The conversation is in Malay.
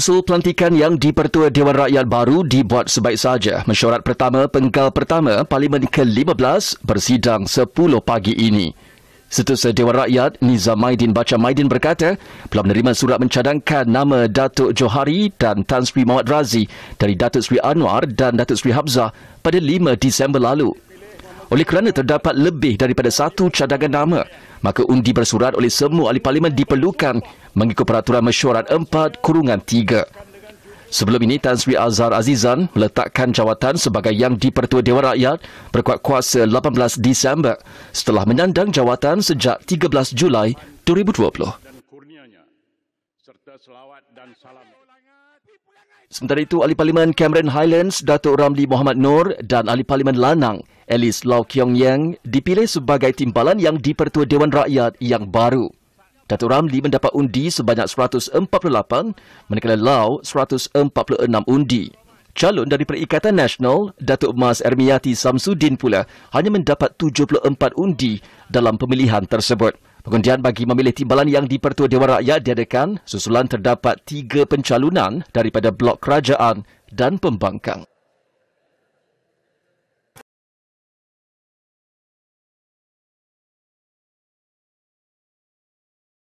Usul pelantikan yang dipertua Dewan Rakyat baru dibuat sebaik saja. Mesyuarat pertama penggal pertama Parlimen ke-15 bersidang 10 pagi ini. Setusa Dewan Rakyat Nizam Maidin Baca Maidin berkata, belum menerima surat mencadangkan nama Datuk Johari dan Tan Sri Mohd Razi dari Datuk Sri Anwar dan Datuk Sri Hamzah pada 5 Disember lalu. Oleh kerana terdapat lebih daripada satu cadangan nama, maka undi bersurat oleh semua ahli parlimen diperlukan mengikut peraturan mesyuarat 4 kurungan 3. Sebelum ini, Tan Sri Azhar Azizan meletakkan jawatan sebagai Yang di-Pertua Dewan Rakyat berkuat kuasa 18 Disember setelah menyandang jawatan sejak 13 Julai 2020. Sementara itu, Ahli Parlimen Cameron Highlands, Datuk Ramli Muhammad Nur dan Ahli Parlimen Lanang, Alice Lau Kiong Yang dipilih sebagai timbalan Yang di-Pertua Dewan Rakyat yang baru. Datuk Ramli mendapat undi sebanyak 148 manakala Lau 146 undi. Calon dari Perikatan Nasional, Datuk Mas Ermiyati Samsudin pula hanya mendapat 74 undi dalam pemilihan tersebut. Pengundian bagi memilih timbalan yang dipertua Dewan Rakyat diadakan susulan terdapat tiga pencalonan daripada blok kerajaan dan pembangkang.